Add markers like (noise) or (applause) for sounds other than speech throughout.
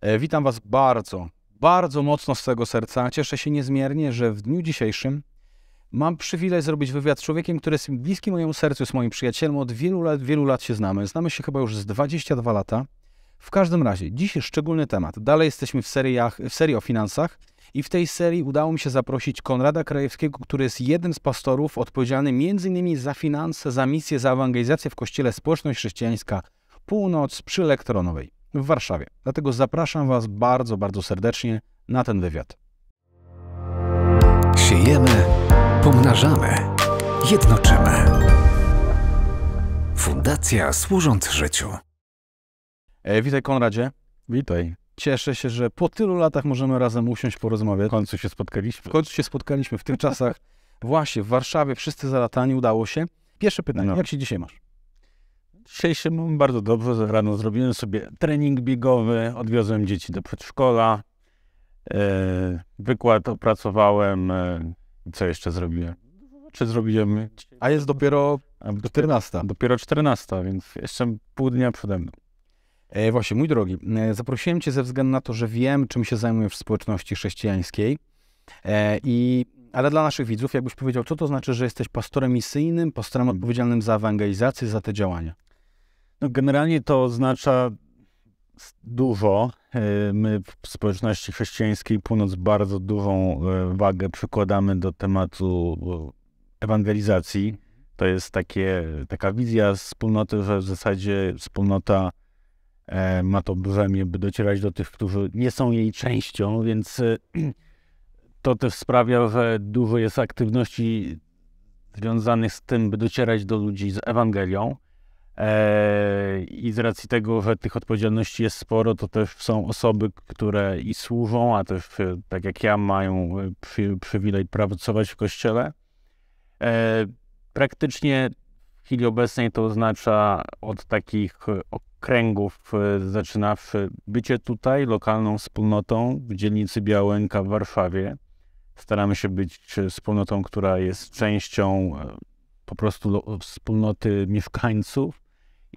E, witam Was bardzo, bardzo mocno z tego serca. Cieszę się niezmiernie, że w dniu dzisiejszym mam przywilej zrobić wywiad z człowiekiem, który jest bliski mojemu sercu, jest moim przyjacielem. Od wielu lat, wielu lat się znamy. Znamy się chyba już z 22 lata. W każdym razie, dzisiaj szczególny temat. Dalej jesteśmy w, seriach, w serii o finansach i w tej serii udało mi się zaprosić Konrada Krajewskiego, który jest jednym z pastorów odpowiedzialny m.in. za finanse, za misję, za ewangelizację w Kościele Społeczność Chrześcijańska Północ przy Elektronowej w Warszawie. Dlatego zapraszam Was bardzo, bardzo serdecznie na ten wywiad. Siejemy, pomnażamy, jednoczymy. Fundacja służąc życiu. E, witaj Konradzie. Witaj. Cieszę się, że po tylu latach możemy razem usiąść porozmawiać. W końcu się spotkaliśmy. W końcu się spotkaliśmy w tych czasach. Właśnie w Warszawie wszyscy zalatani udało się. Pierwsze pytanie, no. jak się dzisiaj masz? mam bardzo dobrze. Rano zrobiłem sobie trening biegowy, odwiozłem dzieci do przedszkola, e, wykład opracowałem. E, co jeszcze zrobiłem? Czy zrobiłem? A jest dopiero 14. Dopiero 14, więc jeszcze pół dnia przede mną. E, właśnie, mój drogi, e, zaprosiłem cię ze względu na to, że wiem, czym się zajmujesz w społeczności chrześcijańskiej. E, i, ale dla naszych widzów, jakbyś powiedział, co to znaczy, że jesteś pastorem misyjnym, pastorem hmm. odpowiedzialnym za ewangelizację, za te działania? No generalnie to oznacza dużo. E, my w społeczności chrześcijańskiej północ bardzo dużą e, wagę przykładamy do tematu e, ewangelizacji. To jest takie, taka wizja wspólnoty, że w zasadzie wspólnota ma to brzemię, by docierać do tych, którzy nie są jej częścią, więc (clears throat) to też sprawia, że dużo jest aktywności związanych z tym, by docierać do ludzi z Ewangelią. Eee, I z racji tego, że tych odpowiedzialności jest sporo, to też są osoby, które i służą, a też e, tak jak ja, mają e, przywilej pracować w kościele. Eee, praktycznie w chwili obecnej to oznacza od takich e, okręgów, zaczynawszy bycie tutaj, lokalną wspólnotą w dzielnicy Białęka w Warszawie. Staramy się być wspólnotą, która jest częścią po prostu wspólnoty mieszkańców,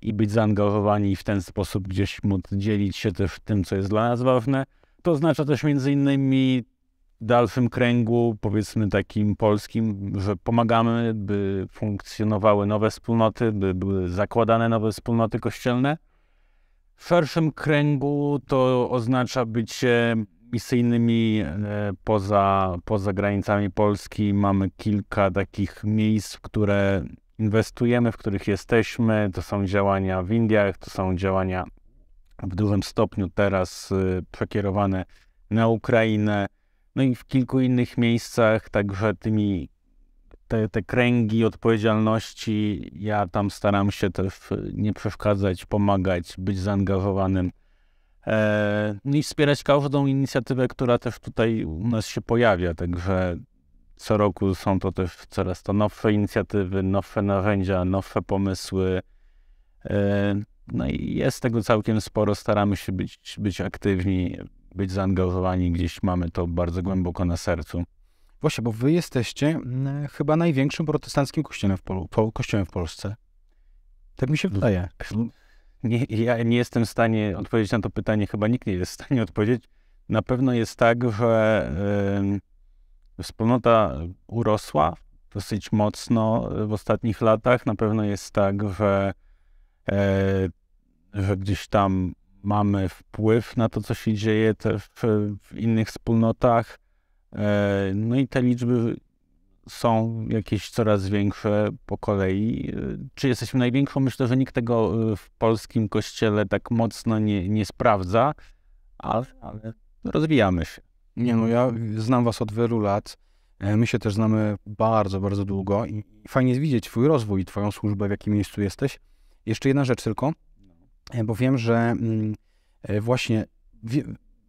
i być zaangażowani w ten sposób gdzieś móc dzielić się też tym, co jest dla nas ważne. To oznacza też między innymi w dalszym kręgu, powiedzmy takim polskim, że pomagamy, by funkcjonowały nowe wspólnoty, by były zakładane nowe wspólnoty kościelne. W szerszym kręgu to oznacza bycie misyjnymi e, poza, poza granicami Polski. Mamy kilka takich miejsc, które inwestujemy, w których jesteśmy. To są działania w Indiach, to są działania w dużym stopniu teraz y, przekierowane na Ukrainę, no i w kilku innych miejscach, także tymi te, te kręgi odpowiedzialności, ja tam staram się też nie przeszkadzać, pomagać, być zaangażowanym e, No i wspierać każdą inicjatywę, która też tutaj u nas się pojawia. Także co roku są to też coraz to nowe inicjatywy, nowe narzędzia, nowe pomysły. E, no i jest tego całkiem sporo. Staramy się być, być aktywni, być zaangażowani. Gdzieś mamy to bardzo głęboko na sercu. Właśnie, bo wy jesteście mm, chyba największym protestanckim kościołem w, Polu, po, kościołem w Polsce. Tak mi się wydaje. Nie, ja nie jestem w stanie odpowiedzieć na to pytanie, chyba nikt nie jest w stanie odpowiedzieć. Na pewno jest tak, że yy, Wspólnota urosła dosyć mocno e, w ostatnich latach. Na pewno jest tak, że, e, że gdzieś tam mamy wpływ na to, co się dzieje też w, w innych wspólnotach. E, no i te liczby są jakieś coraz większe po kolei. Czy jesteśmy największą? Myślę, że nikt tego w polskim kościele tak mocno nie, nie sprawdza, ale, ale rozwijamy się. Nie no, ja znam was od wielu lat. E, my się też znamy bardzo, bardzo długo i fajnie jest widzieć twój rozwój i twoją służbę, w jakim miejscu jesteś. Jeszcze jedna rzecz tylko, e, bo wiem, że mm, e, właśnie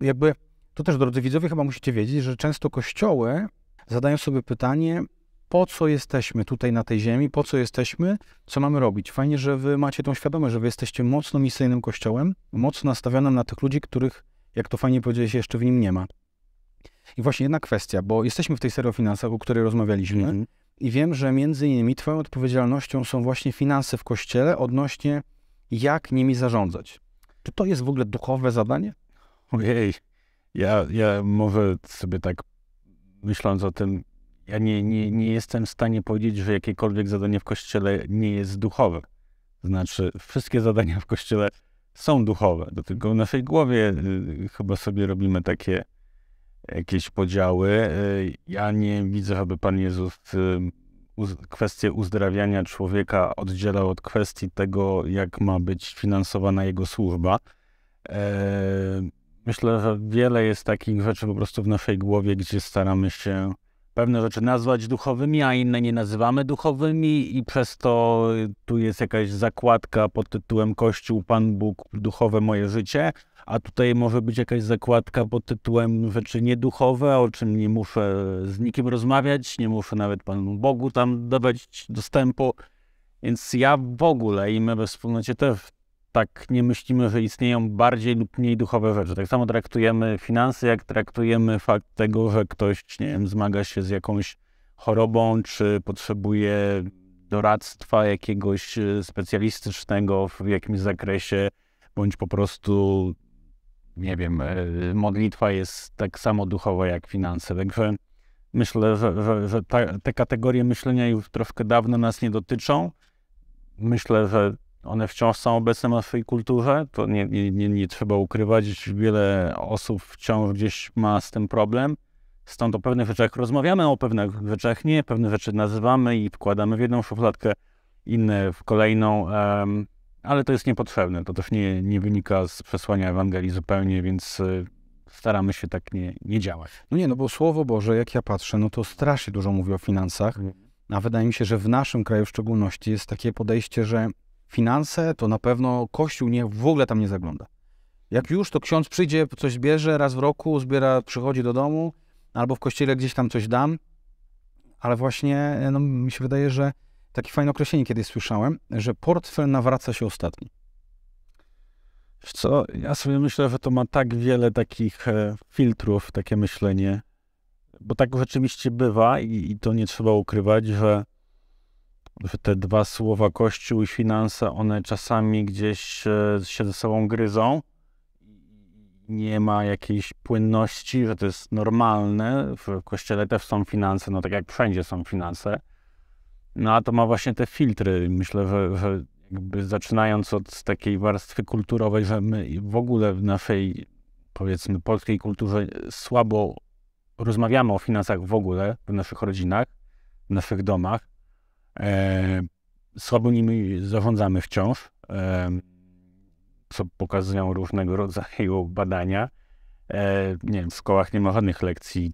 jakby to też drodzy widzowie chyba musicie wiedzieć, że często kościoły zadają sobie pytanie, po co jesteśmy tutaj na tej ziemi, po co jesteśmy, co mamy robić. Fajnie, że wy macie tą świadomość, że wy jesteście mocno misyjnym kościołem, mocno nastawionym na tych ludzi, których, jak to fajnie powiedziałeś, jeszcze w nim nie ma. I właśnie jedna kwestia, bo jesteśmy w tej serii o finansach, o której rozmawialiśmy mm i wiem, że między innymi twoją odpowiedzialnością są właśnie finanse w Kościele odnośnie jak nimi zarządzać. Czy to jest w ogóle duchowe zadanie? Ojej, ja, ja może sobie tak myśląc o tym, ja nie, nie, nie jestem w stanie powiedzieć, że jakiekolwiek zadanie w Kościele nie jest duchowe. Znaczy, wszystkie zadania w Kościele są duchowe, tylko w naszej głowie y, chyba sobie robimy takie jakieś podziały. Y, ja nie widzę, aby Pan Jezus y, kwestię uzdrawiania człowieka oddzielał od kwestii tego, jak ma być finansowana jego służba. E, myślę, że wiele jest takich rzeczy po prostu w naszej głowie, gdzie staramy się pewne rzeczy nazwać duchowymi, a inne nie nazywamy duchowymi, i przez to tu jest jakaś zakładka pod tytułem Kościół, Pan Bóg, duchowe moje życie a tutaj może być jakaś zakładka pod tytułem rzeczy nieduchowe, o czym nie muszę z nikim rozmawiać, nie muszę nawet Panu Bogu tam dawać dostępu. Więc ja w ogóle i my we wspólnocie też tak nie myślimy, że istnieją bardziej lub mniej duchowe rzeczy. Tak samo traktujemy finanse, jak traktujemy fakt tego, że ktoś, nie wiem, zmaga się z jakąś chorobą, czy potrzebuje doradztwa jakiegoś e, specjalistycznego w jakimś zakresie, bądź po prostu nie wiem, e, modlitwa jest tak samo duchowa jak finanse. Także myślę, że, że, że ta, te kategorie myślenia już troszkę dawno nas nie dotyczą. Myślę, że one wciąż są obecne w naszej kulturze. To nie, nie, nie, nie trzeba ukrywać, wiele osób wciąż gdzieś ma z tym problem. Stąd o pewnych rzeczach rozmawiamy, o pewnych rzeczach nie, pewne rzeczy nazywamy i wkładamy w jedną szufladkę, inne w kolejną. Um, ale to jest niepotrzebne. To też nie, nie wynika z przesłania Ewangelii zupełnie, więc y, staramy się tak nie, nie działać. No nie, no bo Słowo Boże, jak ja patrzę, no to strasznie dużo mówi o finansach, mhm. a wydaje mi się, że w naszym kraju w szczególności jest takie podejście, że finanse to na pewno Kościół nie, w ogóle tam nie zagląda. Jak już, to ksiądz przyjdzie, coś bierze raz w roku, zbiera, przychodzi do domu, albo w kościele gdzieś tam coś dam, ale właśnie no, mi się wydaje, że takie fajne określenie kiedyś słyszałem, że portfel nawraca się ostatni. Co? Ja sobie myślę, że to ma tak wiele takich e, filtrów, takie myślenie, bo tak rzeczywiście bywa i, i to nie trzeba ukrywać, że, że te dwa słowa kościół i finanse, one czasami gdzieś e, się ze sobą gryzą. Nie ma jakiejś płynności, że to jest normalne. W kościele też są finanse, no tak jak wszędzie są finanse no a to ma właśnie te filtry. Myślę, że, że jakby zaczynając od takiej warstwy kulturowej, że my w ogóle w naszej, powiedzmy, polskiej kulturze słabo rozmawiamy o finansach w ogóle w naszych rodzinach, w naszych domach. E, słabo nimi zarządzamy wciąż, e, co pokazują różnego rodzaju badania. E, nie wiem, w szkołach nie ma żadnych lekcji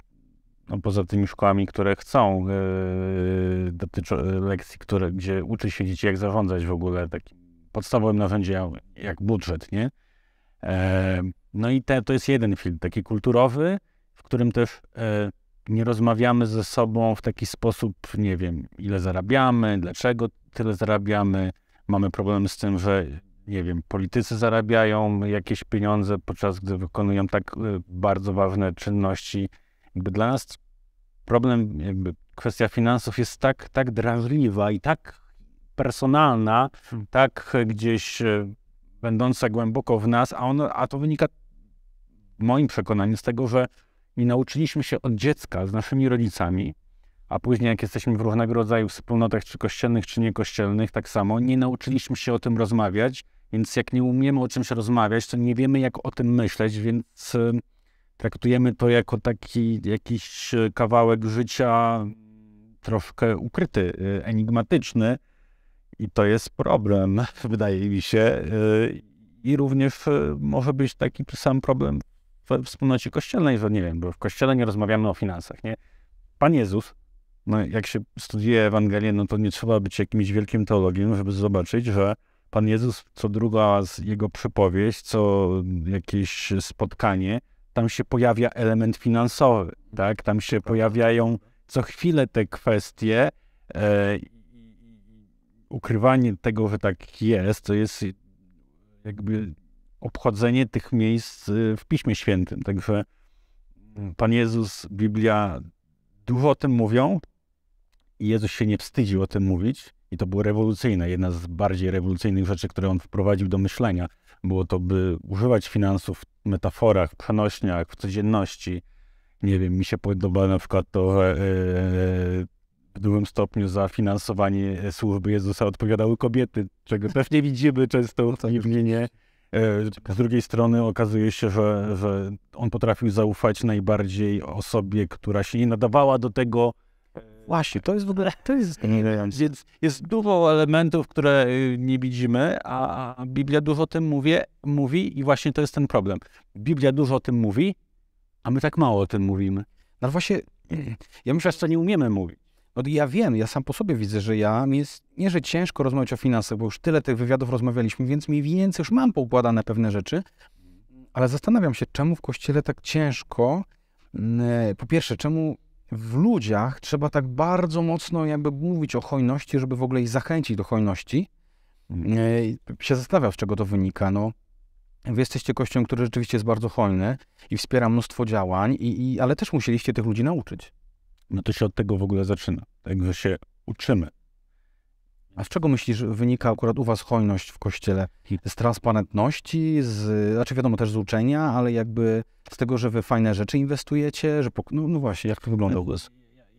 no poza tymi szkołami, które chcą, yy, e, dotyczą lekcji, które, gdzie uczy się dzieci, jak zarządzać w ogóle takim podstawowym narzędziem, jak budżet, nie? E, no i te, to jest jeden film, taki kulturowy, w którym też e, nie rozmawiamy ze sobą w taki sposób, nie wiem, ile zarabiamy, dlaczego tyle zarabiamy. Mamy problem z tym, że nie wiem, politycy zarabiają jakieś pieniądze, podczas gdy wykonują tak e, bardzo ważne czynności. Jakby dla nas problem, jakby kwestia finansów jest tak, tak drażliwa i tak personalna, hmm. tak gdzieś e, będąca głęboko w nas, a, ono, a to wynika w moim przekonaniu z tego, że nie nauczyliśmy się od dziecka z naszymi rodzicami, a później jak jesteśmy w różnego rodzaju wspólnotach, czy kościelnych, czy niekościelnych, tak samo, nie nauczyliśmy się o tym rozmawiać, więc jak nie umiemy o czymś rozmawiać, to nie wiemy, jak o tym myśleć, więc e, traktujemy to jako taki jakiś e, kawałek życia mm, troszkę ukryty, e, enigmatyczny. I to jest problem, (laughs) wydaje mi się. E, I również może być taki sam problem we wspólnocie kościelnej, że nie wiem, bo w kościele nie rozmawiamy o finansach, nie? Pan Jezus, no jak się studiuje Ewangelię, no to nie trzeba być jakimś wielkim teologiem, żeby zobaczyć, że Pan Jezus co druga jego przypowieść, co jakieś spotkanie, tam się pojawia element finansowy, tak? Tam się pojawiają co chwilę te kwestie. E, ukrywanie tego, że tak jest, to jest jakby obchodzenie tych miejsc y, w Piśmie Świętym. Także mm, Pan Jezus, Biblia dużo o tym mówią i Jezus się nie wstydził o tym mówić. I to było rewolucyjne, jedna z bardziej rewolucyjnych rzeczy, które on wprowadził do myślenia było to, by używać finansów w metaforach, przenośniach, w codzienności. Nie wiem, mi się podoba na przykład to, że e, w dużym stopniu za finansowanie e, służby Jezusa odpowiadały kobiety, czego (laughs) też nie widzimy często no w tak. nie e, Z drugiej strony okazuje się, że, że on potrafił zaufać najbardziej osobie, która się nie nadawała do tego, Właśnie, to jest w ogóle, to jest... Więc jest dużo elementów, które y, nie widzimy, a Biblia dużo o tym mówi, mówi i właśnie to jest ten problem. Biblia dużo o tym mówi, a my tak mało o tym mówimy. No właśnie, (clears throat) ja myślę, że to nie umiemy mówić. No ja wiem, ja sam po sobie widzę, że ja, mi jest nie, że ciężko rozmawiać o finansach, bo już tyle tych wywiadów rozmawialiśmy, więc mniej więcej już mam poukładane pewne rzeczy, ale zastanawiam się, czemu w Kościele tak ciężko, mm, e, po pierwsze, czemu w ludziach trzeba tak bardzo mocno jakby mówić o hojności, żeby w ogóle ich zachęcić do hojności. Mhm. E, się zastanawiam, z czego to wynika. No, wy jesteście kościołem, który rzeczywiście jest bardzo hojny i wspiera mnóstwo działań, i, i, ale też musieliście tych ludzi nauczyć. No to się od tego w ogóle zaczyna. Tego się uczymy. A z czego myślisz, wynika akurat u Was hojność w kościele? Z transparentności, z, znaczy wiadomo też z uczenia, ale jakby z tego, że Wy fajne rzeczy inwestujecie, że. Pok- no, no, właśnie, jak to wygląda u Was?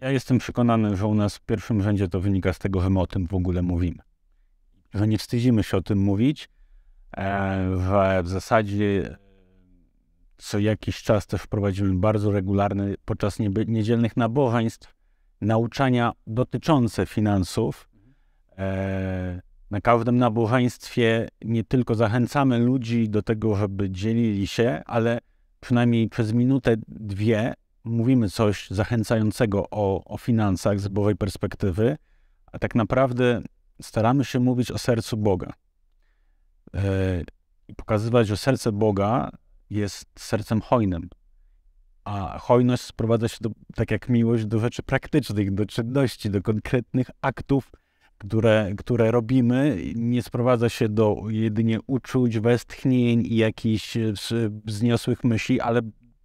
Ja jestem przekonany, że u nas w pierwszym rzędzie to wynika z tego, że my o tym w ogóle mówimy. Że nie wstydzimy się o tym mówić, e, że w zasadzie co jakiś czas też wprowadzimy bardzo regularny podczas niedzielnych nabożeństw nauczania dotyczące finansów E, na każdym nabożeństwie nie tylko zachęcamy ludzi do tego, żeby dzielili się, ale przynajmniej przez minutę, dwie mówimy coś zachęcającego o, o finansach z Bożej perspektywy, a tak naprawdę staramy się mówić o sercu Boga. I e, pokazywać, że serce Boga jest sercem hojnym. A hojność sprowadza się, do, tak jak miłość, do rzeczy praktycznych, do czynności, do konkretnych aktów, które, które robimy, nie sprowadza się do jedynie uczuć, westchnień i jakichś e, wzniosłych myśli, ale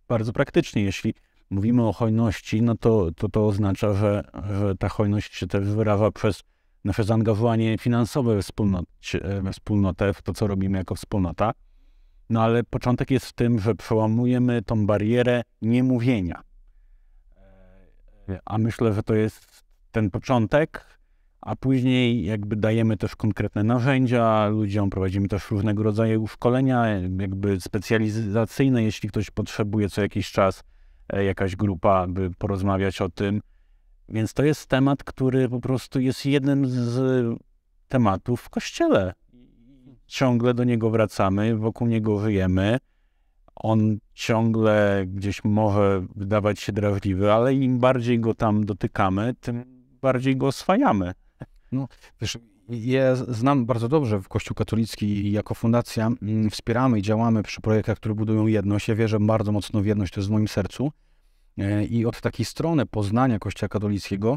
bardzo praktycznie, jeśli mówimy o hojności, no to to, to oznacza, że, że ta hojność się też wyraża przez nasze zaangażowanie finansowe we, wspólnocie, e, we wspólnotę, w to, co robimy jako wspólnota. No ale początek jest w tym, że przełamujemy tą barierę niemówienia. E, a myślę, że to jest ten początek, a później jakby dajemy też konkretne narzędzia ludziom, prowadzimy też różnego rodzaju szkolenia, jakby specjalizacyjne, jeśli ktoś potrzebuje co jakiś czas e, jakaś grupa, by porozmawiać o tym. Więc to jest temat, który po prostu jest jednym z tematów w kościele. Ciągle do niego wracamy, wokół niego żyjemy. On ciągle gdzieś może wydawać się drażliwy, ale im bardziej go tam dotykamy, tym bardziej go oswajamy. No, wiesz, je znam bardzo dobrze w Kościół katolicki i jako fundacja mm, wspieramy i działamy przy projektach, które budują jedność. Ja wierzę bardzo mocno w jedność, to jest w moim sercu. E, I od takiej strony poznania Kościoła katolickiego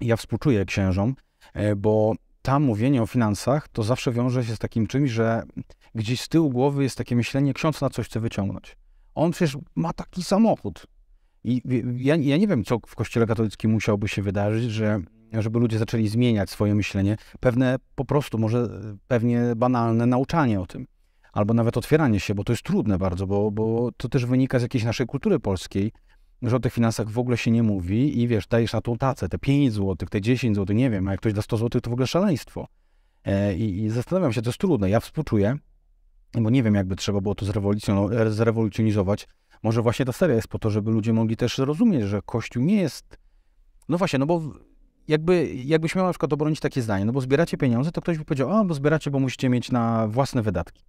ja współczuję księżom, e, bo tam mówienie o finansach to zawsze wiąże się z takim czymś, że gdzieś z tyłu głowy jest takie myślenie, ksiądz na coś chce wyciągnąć. On przecież ma taki samochód. I ja, ja nie wiem, co w Kościele katolickim musiałoby się wydarzyć, że żeby ludzie zaczęli zmieniać swoje myślenie, pewne po prostu, może e, pewnie banalne nauczanie o tym, albo nawet otwieranie się, bo to jest trudne bardzo, bo, bo to też wynika z jakiejś naszej kultury polskiej, że o tych finansach w ogóle się nie mówi i wiesz, dajesz na tą tacę te 5 zł, te 10 zł, nie wiem, a jak ktoś da 100 zł, to w ogóle szaleństwo. E, I, I, zastanawiam się, to jest trudne. Ja współczuję, bo nie wiem, jakby trzeba było to zrewolucjonizować. Może właśnie ta seria jest po to, żeby ludzie mogli też zrozumieć, że Kościół nie jest. No właśnie, no bo jakby, jakbyś miał na przykład obronić takie zdanie, no bo zbieracie pieniądze, to ktoś by powiedział, o, bo zbieracie, bo musicie mieć na własne wydatki.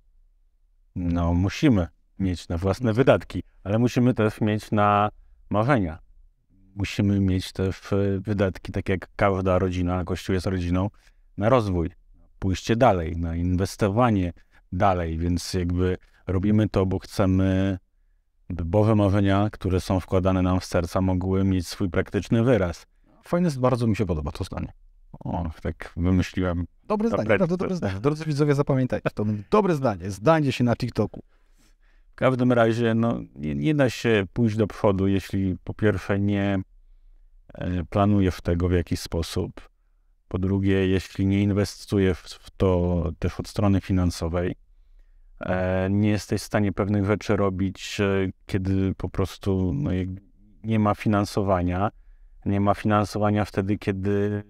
No, musimy mieć na własne wydatki, ale musimy też mieć na marzenia. Musimy mieć też e, wydatki, tak jak każda rodzina, Kościół jest rodziną, na rozwój, pójście dalej, na inwestowanie dalej, więc jakby robimy to, bo chcemy, by Boże marzenia, które są wkładane nam w serca, mogły mieć swój praktyczny wyraz. Fajne bardzo mi się podoba to zdanie. O, tak wymyśliłem. Dobre zdanie, prawda, dobre zdanie. Drodzy widzowie, zapamiętajcie, to dobre zdanie, zdanie się na TikToku. W każdym razie, no, nie, nie da się pójść do przodu, jeśli po pierwsze nie e, planujesz tego w jakiś sposób, po drugie, jeśli nie inwestujesz w to też od strony finansowej, e, nie jesteś w stanie pewnych rzeczy robić, e, kiedy po prostu no, nie ma finansowania, nie ma finansowania wtedy, kiedy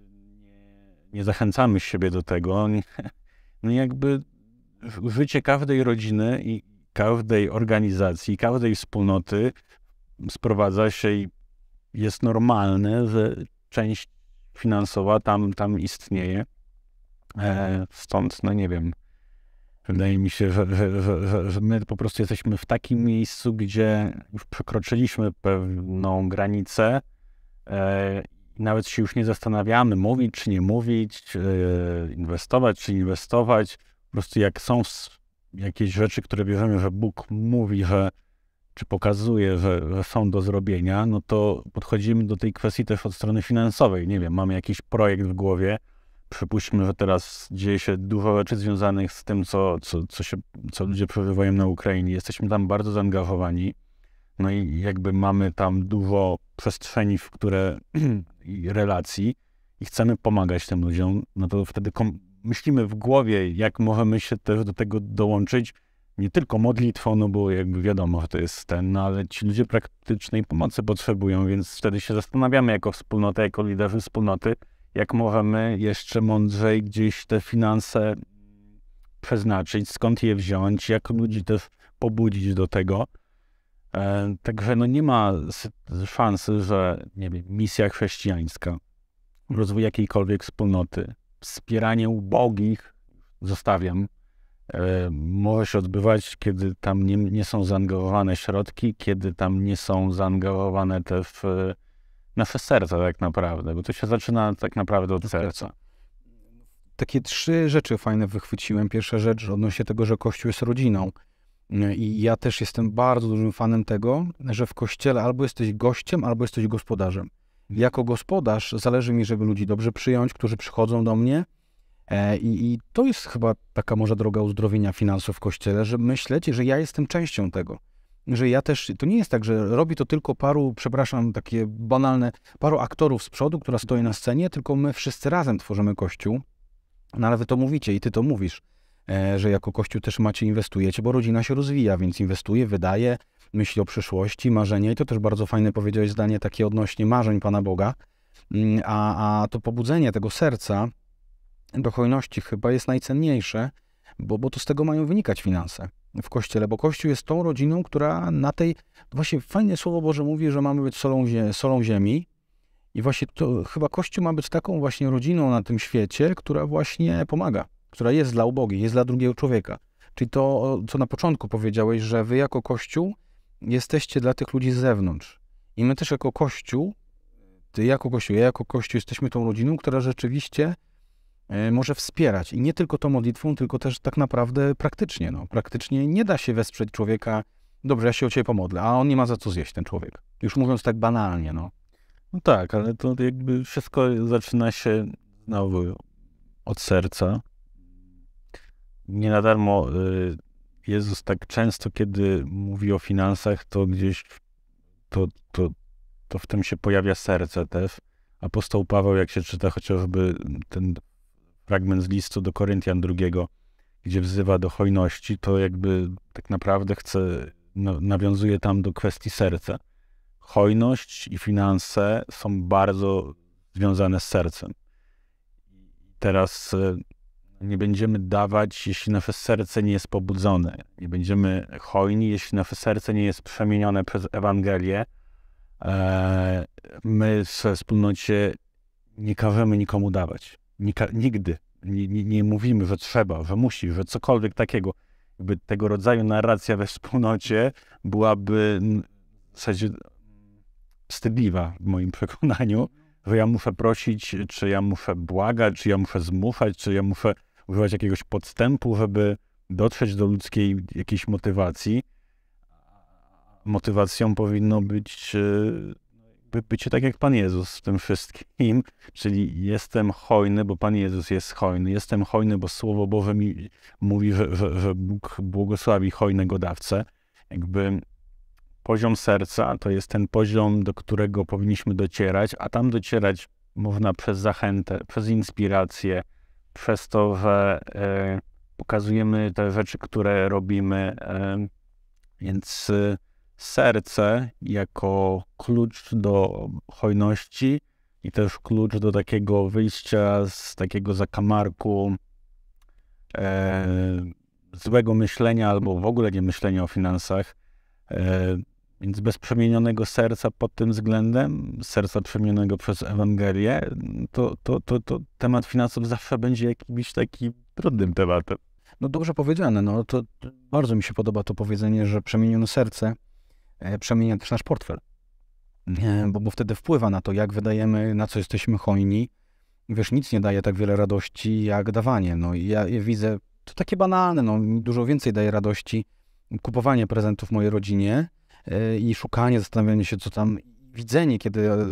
nie zachęcamy siebie do tego. (laughs) no jakby życie każdej rodziny i każdej organizacji, każdej wspólnoty sprowadza się i jest normalne, że część finansowa tam, tam istnieje. E, stąd, no nie wiem, wydaje mi się, że, że, że, że my po prostu jesteśmy w takim miejscu, gdzie już przekroczyliśmy pewną granicę, E, nawet się już nie zastanawiamy, mówić czy nie mówić, e, inwestować czy nie inwestować. Po prostu jak są jakieś rzeczy, które bierzemy, że Bóg mówi, że czy pokazuje, że, że, są do zrobienia, no to podchodzimy do tej kwestii też od strony finansowej. Nie wiem, mamy jakiś projekt w głowie. Przypuśćmy, że teraz dzieje się dużo rzeczy związanych z tym, co, co, co, się, co ludzie przeżywają na Ukrainie. Jesteśmy tam bardzo zaangażowani. No i jakby mamy tam dużo przestrzeni, w które (clears throat) relacji i chcemy pomagać tym ludziom, no to wtedy myślimy w głowie, jak możemy się też do tego dołączyć. Nie tylko modlitwą, no bo jakby wiadomo, że to jest ten, no ale ci ludzie praktycznej pomocy potrzebują, więc wtedy się zastanawiamy jako wspólnota, jako liderzy wspólnoty, jak możemy jeszcze mądrzej gdzieś te finanse przeznaczyć, skąd je wziąć, jak ludzi też pobudzić do tego. E, także no nie ma szansy, że nie wiem, misja chrześcijańska, rozwój jakiejkolwiek wspólnoty, wspieranie ubogich, zostawiam, e, może się odbywać, kiedy tam nie, nie, są zaangażowane środki, kiedy tam nie są zaangażowane te w, nasze serca tak naprawdę, bo to się zaczyna tak naprawdę od serca. Takie trzy rzeczy fajne wychwyciłem. Pierwsza rzecz odnośnie tego, że Kościół jest rodziną. E, I ja też jestem bardzo dużym fanem tego, że w kościele albo jesteś gościem, albo jesteś gospodarzem. Jako gospodarz zależy mi, żeby ludzi dobrze przyjąć, którzy przychodzą do mnie. E, I, I, to jest chyba taka może droga uzdrowienia finansów w kościele, że myśleć, że ja jestem częścią tego. Że ja też, to nie jest tak, że robi to tylko paru, przepraszam, takie banalne, paru aktorów z przodu, która stoi na scenie, tylko my wszyscy razem tworzymy kościół. No ale wy to mówicie i ty to mówisz. E, że jako Kościół też macie, inwestujecie, bo rodzina się rozwija, więc inwestuje, wydaje, myśli o przyszłości, marzenia i to też bardzo fajne powiedziałeś zdanie takie odnośnie marzeń Pana Boga, mm, a, a to pobudzenie tego serca do hojności chyba jest najcenniejsze, bo, bo to z tego mają wynikać finanse w Kościele, bo Kościół jest tą rodziną, która na tej, właśnie fajne Słowo Boże mówi, że mamy być solą, solą ziemi, i właśnie to chyba Kościół ma być taką właśnie rodziną na tym świecie, która właśnie pomaga która jest dla ubogich, jest dla drugiego człowieka. Czyli to, co na początku powiedziałeś, że wy jako Kościół jesteście dla tych ludzi z zewnątrz. I my też jako Kościół, ty jako Kościół, ja jako Kościół jesteśmy tą rodziną, która rzeczywiście e, może wspierać. I nie tylko tą modlitwą, tylko też tak naprawdę praktycznie. No. Praktycznie nie da się wesprzeć człowieka, dobrze, ja się o ciebie pomodlę, a on nie ma za co zjeść, ten człowiek. Już mówiąc tak banalnie, no. No tak, ale to jakby wszystko zaczyna się znowu od serca nie na darmo y, Jezus tak często, kiedy mówi o finansach, to gdzieś to, to, to w tym się pojawia serce też. Apostoł Paweł, jak się czyta chociażby ten fragment z listu do Koryntian II, gdzie wzywa do hojności, to jakby tak naprawdę chce, no, nawiązuje tam do kwestii serca. Hojność i finanse są bardzo związane z sercem. Teraz y, nie będziemy dawać, jeśli nasze serce nie jest pobudzone. Nie będziemy hojni, jeśli nasze serce nie jest przemienione przez Ewangelię. E, my w wspólnocie nie każemy nikomu dawać. nigdy. Nie, nie, nie, mówimy, że trzeba, że musi, że cokolwiek takiego. Jakby tego rodzaju narracja we wspólnocie byłaby w zasadzie wstydliwa w moim przekonaniu, że ja muszę prosić, czy ja muszę błagać, czy ja muszę zmuszać, czy ja muszę używać jakiegoś podstępu, żeby dotrzeć do ludzkiej jakiejś motywacji. Motywacją powinno być e, bycie tak jak Pan Jezus w tym wszystkim, (laughs) czyli jestem hojny, bo Pan Jezus jest hojny, jestem hojny, bo Słowo Boże mi mówi, że, że, że Bóg błogosławi hojnego dawcę. Jakby poziom serca to jest ten poziom, do którego powinniśmy docierać, a tam docierać można przez zachętę, przez inspirację, przez to, że y, pokazujemy te rzeczy, które robimy. Y, więc y, serce jako klucz do hojności i też klucz do takiego wyjścia z takiego zakamarku złego myślenia albo w ogóle nie myślenia o finansach. Więc bez przemienionego serca pod tym względem, serca przemienionego przez Ewangelię, to, to, to, to temat finansów zawsze będzie jakimś takim trudnym tematem. No dobrze powiedziane, no to bardzo mi się podoba to powiedzenie, że przemienione serce e, przemienia też nasz portfel. E, bo, bo wtedy wpływa na to, jak wydajemy, na co jesteśmy hojni. Wiesz, nic nie daje tak wiele radości jak dawanie. No i ja, ja widzę, to takie banalne, no dużo więcej daje radości kupowanie prezentów mojej rodzinie, E, i szukanie, zastanawianie się, co tam, widzenie, kiedy e,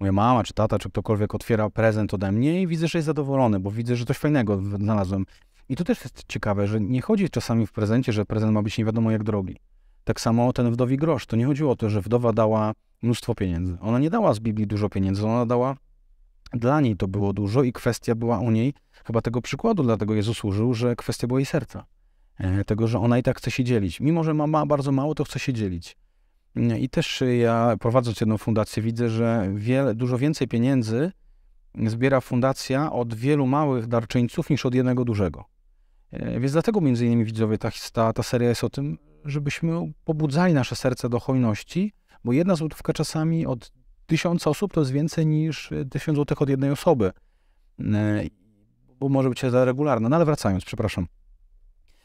moja mama, czy tata, czy ktokolwiek otwiera prezent ode mnie i widzę, że jest zadowolony, bo widzę, że coś fajnego znalazłem. I to też jest ciekawe, że nie chodzi czasami w prezencie, że prezent ma być nie wiadomo jak drogi. Tak samo ten wdowi grosz. To nie chodziło o to, że wdowa dała mnóstwo pieniędzy. Ona nie dała z Biblii dużo pieniędzy, ona dała dla niej to było dużo i kwestia była u niej chyba tego przykładu, dlatego Jezus użył, że kwestia była jej serca. E, tego, że ona i tak chce się dzielić. Mimo, że ma, ma bardzo mało, to chce się dzielić. I też ja prowadząc jedną fundację widzę, że wiele, dużo więcej pieniędzy zbiera fundacja od wielu małych darczyńców niż od jednego dużego. E, więc dlatego między innymi widzowie ta, ta, ta seria jest o tym, żebyśmy pobudzali nasze serce do hojności, bo jedna złotówka czasami od tysiąca osób to jest więcej niż tysiąc złotych od jednej osoby. E, bo może być za regularna. No ale wracając, przepraszam.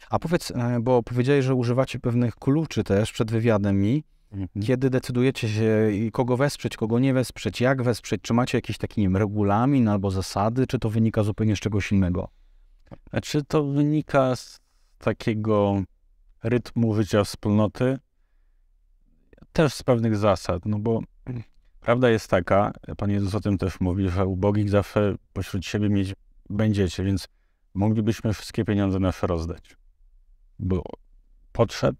A powiedz, e, bo powiedziałeś, że używacie pewnych kluczy też przed wywiadem mi Mhm. Kiedy decydujecie się i kogo wesprzeć, kogo nie wesprzeć, jak wesprzeć, czy macie jakiś taki nie wiem, regulamin albo zasady, czy to wynika zupełnie z czegoś innego? czy znaczy, to wynika z takiego rytmu życia wspólnoty? Też z pewnych zasad, no bo (clears throat) prawda jest taka, Pan Jezus o tym też mówi, że ubogich zawsze pośród siebie mieć będziecie, więc moglibyśmy wszystkie pieniądze nasze rozdać. Było potrzeb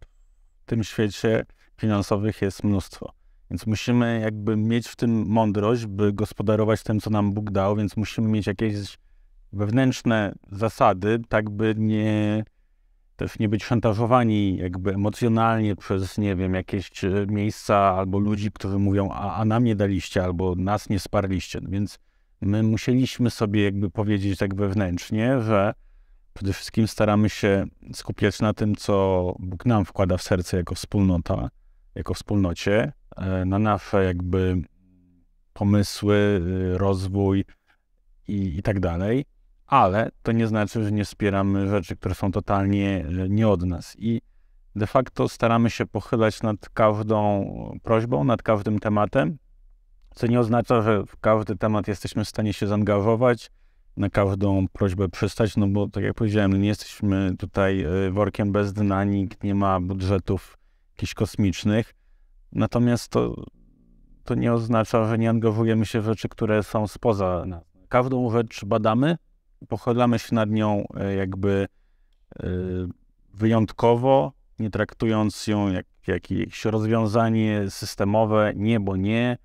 w tym świecie, finansowych jest mnóstwo. Więc musimy jakby mieć w tym mądrość, by gospodarować tym, co nam Bóg dał, więc musimy mieć jakieś wewnętrzne zasady, tak by nie też nie być szantażowani jakby emocjonalnie przez, nie wiem, jakieś e, miejsca albo ludzi, którzy mówią, a, a nam nie daliście, albo nas nie sparliście. No więc my musieliśmy sobie jakby powiedzieć tak wewnętrznie, że przede wszystkim staramy się skupiać na tym, co Bóg nam wkłada w serce jako wspólnota, jako wspólnocie e, na nasze jakby pomysły, y, rozwój i, i tak dalej, ale to nie znaczy, że nie wspieramy rzeczy, które są totalnie y, nie od nas. I de facto staramy się pochylać nad każdą prośbą, nad każdym tematem, co nie oznacza, że w każdy temat jesteśmy w stanie się zaangażować, na każdą prośbę przystać, no bo tak jak powiedziałem, nie jesteśmy tutaj y, workiem bez dna, nikt nie ma budżetów jakichś kosmicznych. Natomiast to, to nie oznacza, że nie angażujemy się w rzeczy, które są spoza nas. Każdą rzecz badamy, pochylamy się nad nią e, jakby e, wyjątkowo, nie traktując ją jak jakieś rozwiązanie systemowe, nie bo nie,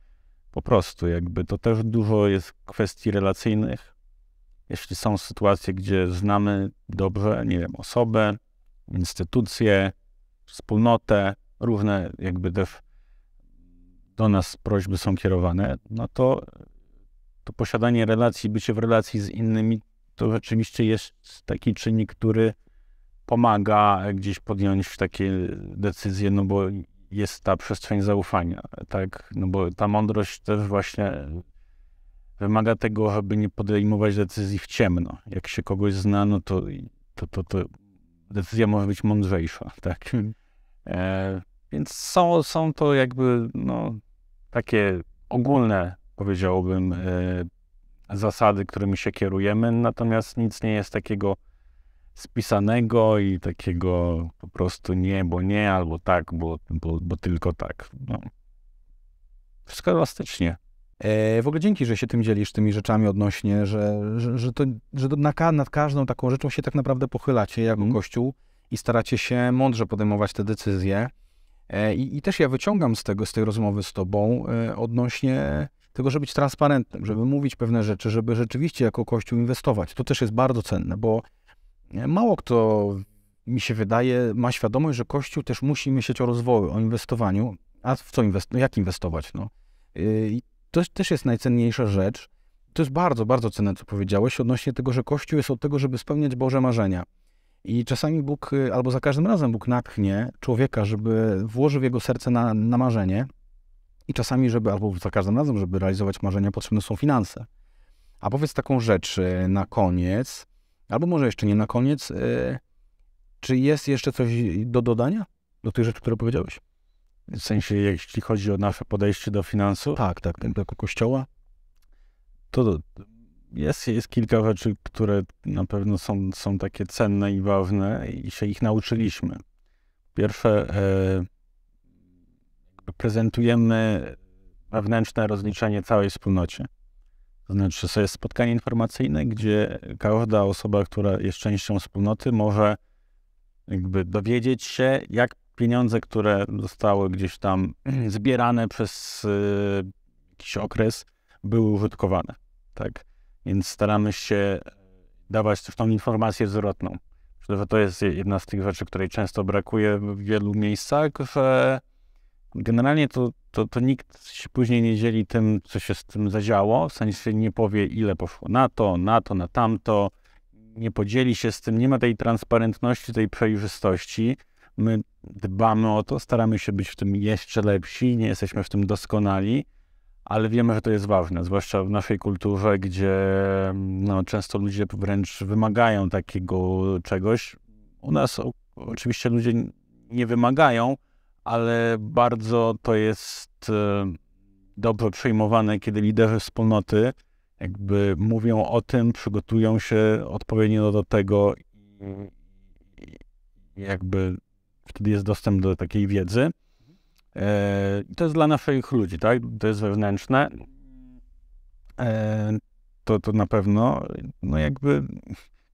po prostu jakby to też dużo jest kwestii relacyjnych. Jeśli są sytuacje, gdzie znamy dobrze, nie wiem, osobę, instytucję, wspólnotę, równe jakby do nas prośby są kierowane, no to, to posiadanie relacji, bycie w relacji z innymi, to rzeczywiście jest taki czynnik, który pomaga gdzieś podjąć takie decyzje, no bo jest ta przestrzeń zaufania, tak? No bo ta mądrość też właśnie wymaga tego, aby nie podejmować decyzji w ciemno. Jak się kogoś zna, no to, to, to, to decyzja może być mądrzejsza, tak? Mhm. E więc są, są to jakby no, takie ogólne, powiedziałbym, e, zasady, którymi się kierujemy, natomiast nic nie jest takiego spisanego i takiego po prostu nie, bo nie, albo tak, bo, bo, bo tylko tak. No. Wszystko elastycznie. E, w ogóle dzięki, że się tym dzielisz, tymi rzeczami odnośnie, że, że, że, to, że na nad każdą taką rzeczą się tak naprawdę pochylacie jako mm. Kościół i staracie się mądrze podejmować te decyzje. E, I, I, też ja wyciągam z, tego, z tej rozmowy z Tobą e, odnośnie tego, żeby być transparentnym, żeby mówić pewne rzeczy, żeby rzeczywiście jako Kościół inwestować. To też jest bardzo cenne, bo e, mało kto, mi się wydaje, ma świadomość, że Kościół też musi myśleć o rozwoju, o inwestowaniu. A w co inwestować? No, jak inwestować? No. I to też jest najcenniejsza rzecz. To jest bardzo, bardzo cenne, co powiedziałeś odnośnie tego, że Kościół jest od tego, żeby spełniać Boże marzenia. I czasami Bóg, y, albo za każdym razem Bóg natchnie człowieka, żeby włożył w jego serce na, na marzenie. I czasami, żeby, albo za każdym razem, żeby realizować marzenia, potrzebne są finanse. A powiedz taką rzecz y, na koniec, albo może jeszcze nie na koniec. Y, czy jest jeszcze coś do dodania do tych rzeczy, które powiedziałeś? W sensie, jeśli chodzi o nasze podejście do finansów? Tak, tak, do kościoła. To jest, jest kilka rzeczy, które na pewno są, są takie cenne i ważne i się ich nauczyliśmy. Pierwsze, e, prezentujemy wewnętrzne rozliczenie całej wspólnocie. To znaczy, to jest spotkanie informacyjne, gdzie każda osoba, która jest częścią wspólnoty, może jakby dowiedzieć się, jak pieniądze, które zostały gdzieś tam zbierane przez e, jakiś okres, były użytkowane. Tak. Więc staramy się e, dawać też tą informację zwrotną. To jest jedna z tych rzeczy, której często brakuje w wielu miejscach. Że generalnie to, to, to nikt się później nie dzieli tym, co się z tym zadziało. W sensie nie powie, ile poszło na to, na to, na tamto. Nie podzieli się z tym, nie ma tej transparentności, tej przejrzystości. My dbamy o to, staramy się być w tym jeszcze lepsi, nie jesteśmy w tym doskonali, ale wiemy, że to jest ważne, zwłaszcza w naszej kulturze, gdzie no, często ludzie wręcz wymagają takiego czegoś. U nas o, oczywiście ludzie nie wymagają, ale bardzo to jest e, dobrze przyjmowane, kiedy liderzy wspólnoty jakby mówią o tym, przygotują się odpowiednio do tego i jakby wtedy jest dostęp do takiej wiedzy. Yy, I to jest dla naszych ludzi, tak? To jest wewnętrzne. Yy, to, to na pewno, no jakby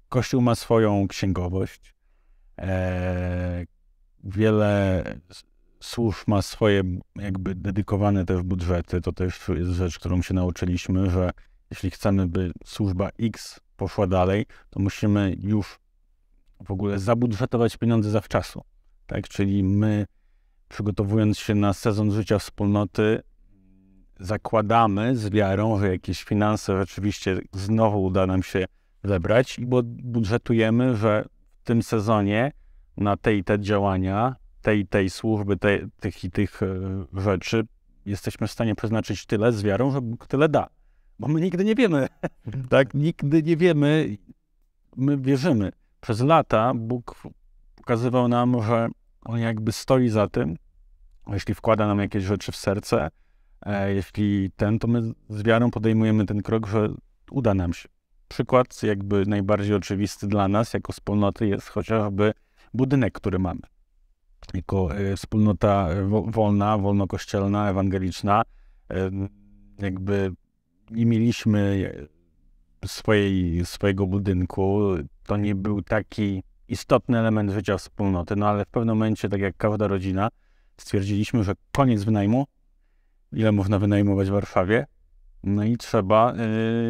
Kościół ma swoją księgowość. Yy, wiele służb ma swoje jakby dedykowane też budżety. To też jest rzecz, którą się nauczyliśmy, że jeśli chcemy, by służba X poszła dalej, to musimy już w ogóle zabudżetować pieniądze zawczasu. Tak? Czyli my przygotowując się na sezon życia wspólnoty, zakładamy z wiarą, że jakieś finanse rzeczywiście znowu uda nam się zebrać, i budżetujemy, że w tym sezonie na te i te działania, tej i tej służby, te, tych i tych e, rzeczy jesteśmy w stanie przeznaczyć tyle z wiarą, że Bóg tyle da. Bo my nigdy nie wiemy, (laughs) tak? Nigdy nie wiemy. My wierzymy. Przez lata Bóg pokazywał nam, że on jakby stoi za tym, jeśli wkłada nam jakieś rzeczy w serce, e, jeśli ten, to my z wiarą podejmujemy ten krok, że uda nam się. Przykład jakby najbardziej oczywisty dla nas jako wspólnoty jest chociażby budynek, który mamy. Jako e, wspólnota e, wolna, wolnokościelna, ewangeliczna, jakby nie mieliśmy swojej, swojego budynku. To nie był taki istotny element życia wspólnoty, no ale w pewnym momencie, tak jak każda rodzina, stwierdziliśmy, że koniec wynajmu, ile można wynajmować w Warszawie, no i trzeba,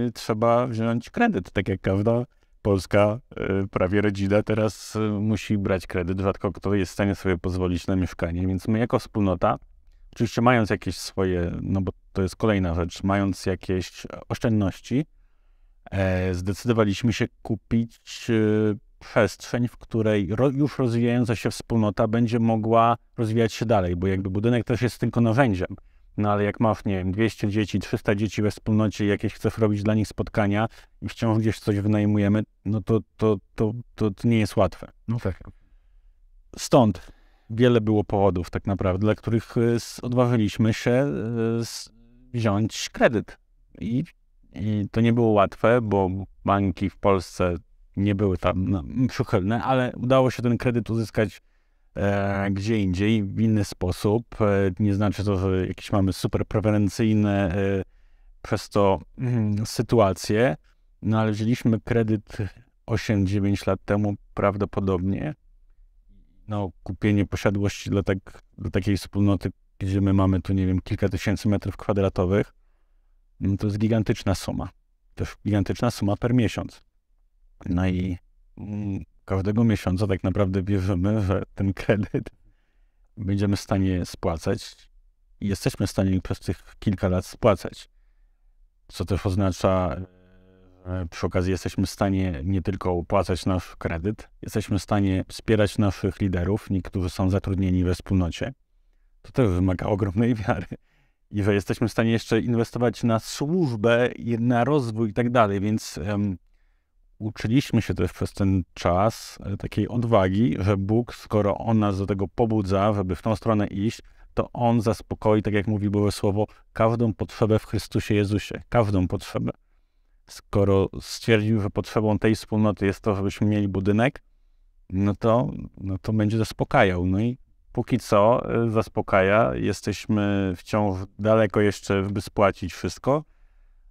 yy, trzeba wziąć kredyt, tak jak każda polska yy, prawie rodzina teraz yy, musi brać kredyt, rzadko kto jest w stanie sobie pozwolić na mieszkanie, więc my jako wspólnota, oczywiście mając jakieś swoje, no bo to jest kolejna rzecz, mając jakieś oszczędności, e, zdecydowaliśmy się kupić yy, przestrzeń, w której już rozwijająca się wspólnota będzie mogła rozwijać się dalej, bo jakby budynek też jest tylko narzędziem. No ale jak masz, nie wiem, 200 dzieci, 300 dzieci we wspólnocie, jakieś chcesz robić dla nich spotkania i wciąż gdzieś coś wynajmujemy, no to, to, to, to, nie jest łatwe. No tak. Stąd wiele było powodów tak naprawdę, dla których y, odważyliśmy się y, wziąć kredyt. I, I to nie było łatwe, bo banki w Polsce nie były tam no, przychylne, ale udało się ten kredyt uzyskać e, gdzie indziej, w inny sposób. E, nie znaczy to, że jakieś mamy super preferencyjne e, przez to mm, sytuacje, no ale wzięliśmy kredyt 8-9 lat temu prawdopodobnie no, kupienie posiadłości dla, tak, dla takiej wspólnoty, gdzie my mamy tu, nie wiem, kilka tysięcy metrów kwadratowych, no, to jest gigantyczna suma. To jest gigantyczna suma per miesiąc. No i mm, każdego miesiąca tak naprawdę wierzymy, że ten kredyt będziemy w stanie spłacać i jesteśmy w stanie przez tych kilka lat spłacać. Co też oznacza, e, że przy okazji jesteśmy w stanie nie tylko opłacać nasz kredyt, jesteśmy w stanie wspierać naszych liderów, niektórzy są zatrudnieni we wspólnocie. To też wymaga ogromnej wiary. I że jesteśmy w stanie jeszcze inwestować na służbę, i na rozwój i tak dalej, więc uczyliśmy się też przez ten czas e, takiej odwagi, że Bóg, skoro On nas do tego pobudza, żeby w tą stronę iść, to On zaspokoi, tak jak mówi Boże Słowo, każdą potrzebę w Chrystusie Jezusie. Każdą potrzebę. Skoro stwierdził, że potrzebą tej wspólnoty jest to, żebyśmy mieli budynek, no to, no to będzie zaspokajał. No i póki co e, zaspokaja. Jesteśmy wciąż daleko jeszcze, by spłacić wszystko,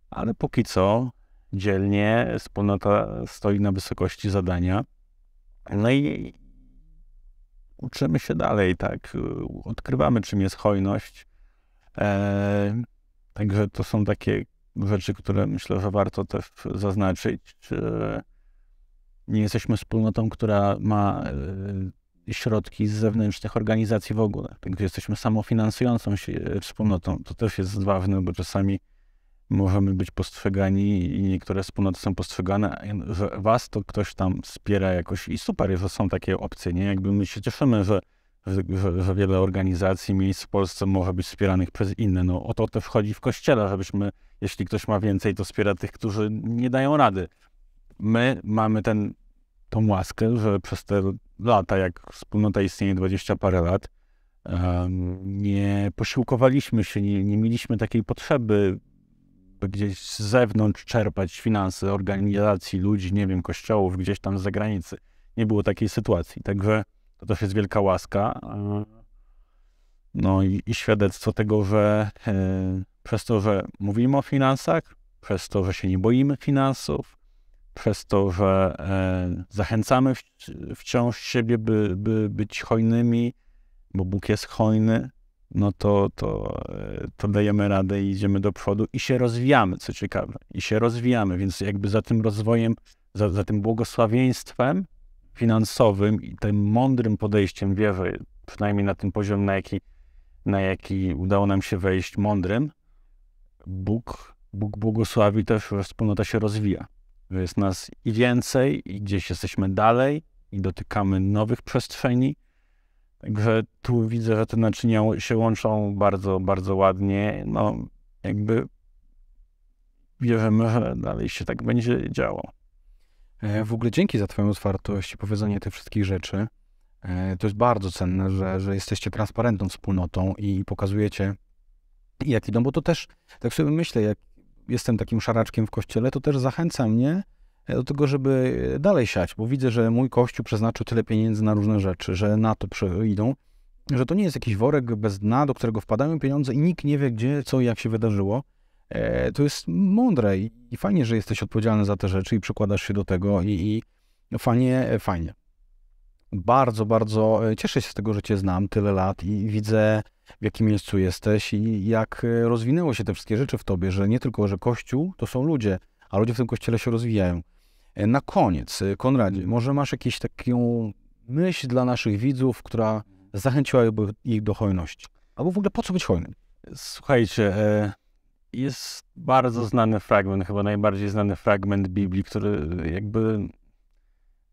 ale póki co dzielnie, wspólnota stoi na wysokości zadania. No i uczymy się dalej, tak? Odkrywamy, czym jest hojność. E, także to są takie rzeczy, które myślę, że warto też zaznaczyć. Nie jesteśmy wspólnotą, która ma e, środki z zewnętrznych organizacji w ogóle. Jesteśmy samofinansującą się wspólnotą. To też jest zdawny, bo czasami możemy być postrzegani i niektóre wspólnoty są postrzegane, że was to ktoś tam wspiera jakoś i super, że są takie opcje, nie? Jakby my się cieszymy, że, że, że wiele organizacji, miejsc w Polsce może być wspieranych przez inne. No o to też wchodzi w Kościele, żebyśmy, jeśli ktoś ma więcej, to wspiera tych, którzy nie dają rady. My mamy ten, tą łaskę, że przez te lata, jak wspólnota istnieje 20 parę lat, nie posiłkowaliśmy się, nie, nie mieliśmy takiej potrzeby gdzieś z zewnątrz czerpać finanse organizacji, ludzi, nie wiem, kościołów, gdzieś tam z zagranicy. Nie było takiej sytuacji. Także to też jest wielka łaska. E, no i, i świadectwo tego, że e, przez to, że mówimy o finansach, przez to, że się nie boimy finansów, przez to, że e, zachęcamy w, wciąż siebie, by, by być hojnymi, bo Bóg jest hojny, no to, to, e, to dajemy radę i idziemy do przodu i się rozwijamy, co ciekawe. I się rozwijamy, więc jakby za tym rozwojem, za, za tym błogosławieństwem finansowym i tym mądrym podejściem wierzę, przynajmniej na tym poziom na jaki, na jaki udało nam się wejść mądrym, Bóg, Bóg błogosławi też, że wspólnota się rozwija. jest nas i więcej, i gdzieś jesteśmy dalej, i dotykamy nowych przestrzeni, Także tu widzę, że te naczynia się łączą bardzo, bardzo ładnie. No, jakby wierzymy, że dalej się tak będzie działo. E, w ogóle dzięki za Twoją otwartość i powiedzenie tych wszystkich rzeczy. E, to jest bardzo cenne, że, że jesteście transparentną wspólnotą i pokazujecie, jak idą, bo to też, tak sobie myślę, jak jestem takim szaraczkiem w kościele, to też zachęca mnie E, do tego, żeby dalej siać, bo widzę, że mój kościół przeznaczył tyle pieniędzy na różne rzeczy, że na to przyjdą, że to nie jest jakiś worek bez dna, do którego wpadają pieniądze i nikt nie wie, gdzie, co i jak się wydarzyło. E, to jest mądre i, i, fajnie, że jesteś odpowiedzialny za te rzeczy i przykładasz się do tego i, i fajnie, e, fajnie. Bardzo, bardzo e, cieszę się z tego, że Cię znam tyle lat i widzę, w jakim miejscu jesteś i jak rozwinęło się te wszystkie rzeczy w Tobie, że nie tylko, że Kościół to są ludzie, a ludzie w tym Kościele się rozwijają. E, na koniec, e, Konradzie, mhm. może masz jakąś taką myśl dla naszych widzów, która zachęciłaby ich do hojności? Albo w ogóle po co być hojnym? Słuchajcie, e, jest bardzo znany fragment, chyba najbardziej znany fragment Biblii, który jakby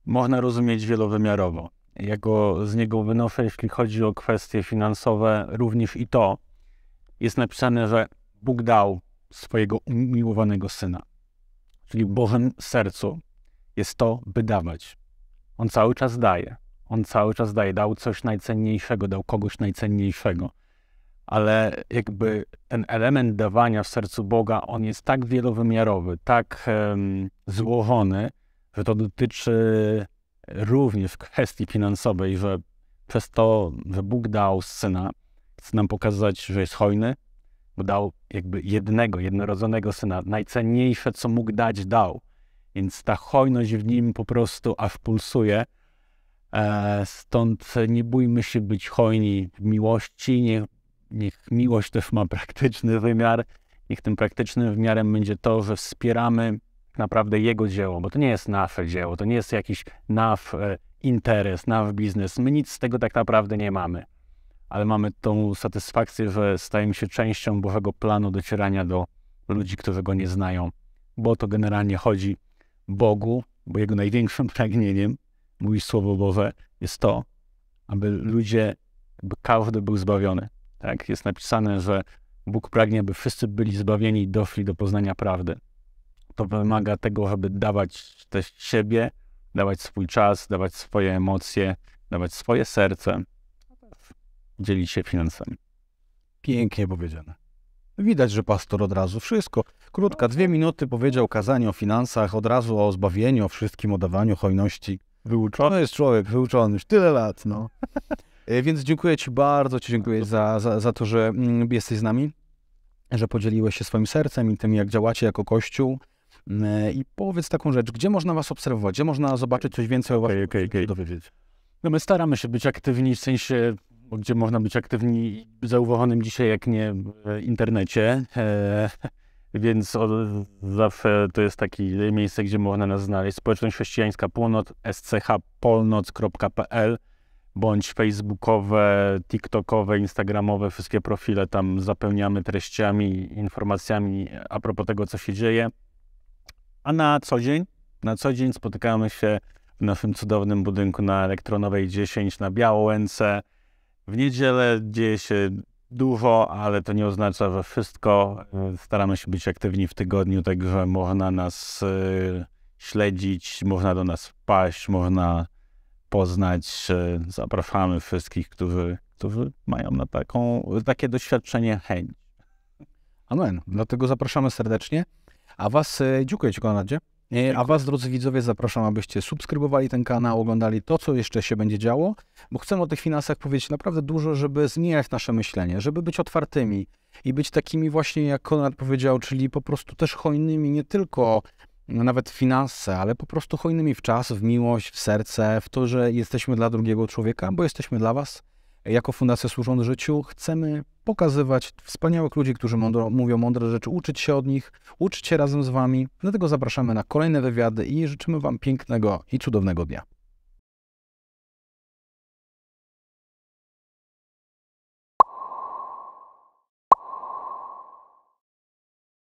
można rozumieć wielowymiarowo. Jako z niego wynoszę, jeśli chodzi o kwestie finansowe, również i to jest napisane, że Bóg dał swojego umiłowanego syna, czyli Bożym sercu, jest to, by dawać. On cały czas daje. On cały czas daje. Dał coś najcenniejszego, dał kogoś najcenniejszego. Ale jakby ten element dawania w sercu Boga, on jest tak wielowymiarowy, tak um, złożony, że to dotyczy również kwestii finansowej, że przez to, że Bóg dał syna, chce nam pokazać, że jest hojny, bo dał jakby jednego, jednorodzonego syna. Najcenniejsze, co mógł dać, dał. Więc ta hojność w nim po prostu aż pulsuje. E, stąd nie bójmy się być hojni w miłości. Niech, niech miłość też ma praktyczny wymiar. Niech tym praktycznym wymiarem będzie to, że wspieramy naprawdę jego dzieło, bo to nie jest nasze dzieło, to nie jest jakiś naw e, interes, naw biznes. My nic z tego tak naprawdę nie mamy, ale mamy tą satysfakcję, że stajemy się częścią Bożego planu docierania do ludzi, którzy go nie znają, bo to generalnie chodzi Bogu, bo jego największym pragnieniem, mówi Słowo Boże, jest to, aby ludzie, by każdy był zbawiony. Tak? Jest napisane, że Bóg pragnie, aby wszyscy byli zbawieni i doszli do poznania prawdy. To wymaga tego, żeby dawać też siebie, dawać swój czas, dawać swoje emocje, dawać swoje serce, dzielić się finansami. Pięknie powiedziane. Widać, że pastor od razu wszystko. Krótka, dwie minuty powiedział kazanie o finansach, od razu o zbawieniu, o wszystkim, o dawaniu hojności. Wyuczony no jest człowiek, wyuczony już tyle lat, no. (laughs) E, więc dziękuję Ci bardzo, Ci dziękuję za, za, za to, że mm, jesteś z nami, że podzieliłeś się swoim sercem i tym, jak działacie jako Kościół. Mm, e, I powiedz taką rzecz, gdzie można Was obserwować, gdzie można zobaczyć coś więcej o Waszym okay, okay, okay. dowiedzieć? No my staramy się być aktywni, w sensie gdzie można być aktywni zauważonym dzisiaj, jak nie w internecie. E, (laughs) więc od, zawsze to jest takie miejsce, gdzie można nas znaleźć. Społeczność Chrześcijańska Północ, schpolnoc.pl bądź facebookowe, tiktokowe, instagramowe, wszystkie profile tam zapełniamy treściami, informacjami a propos tego, co się dzieje. A na co dzień, na co dzień spotykamy się w naszym cudownym budynku na Elektronowej 10 na Białołęce. W niedzielę dzieje się dużo, ale to nie oznacza, że wszystko. E, staramy się być aktywni w tygodniu, także można nas e, śledzić, można do nas wpaść, można poznać. E, zapraszamy wszystkich, którzy, którzy mają na taką, takie doświadczenie chęć. Amen. Dlatego zapraszamy serdecznie. A Was dziękuję Ci, Konradzie. A Was, drodzy widzowie, zapraszam, abyście subskrybowali ten kanał, oglądali to, co jeszcze się będzie działo, bo chcemy o tych finansach powiedzieć naprawdę dużo, żeby zmieniać nasze myślenie, żeby być otwartymi i być takimi właśnie, jak Konrad powiedział, czyli po prostu też hojnymi nie tylko no, nawet finanse, ale po prostu hojnymi w czas, w miłość, w serce, w to, że jesteśmy dla drugiego człowieka, bo jesteśmy dla Was jako Fundacja Służąc Życiu chcemy pokazywać wspaniałych ludzi, którzy mądro, mówią mądre rzeczy, uczyć się od nich, uczyć się razem z Wami. Dlatego zapraszamy na kolejne wywiady i życzymy Wam pięknego i cudownego dnia.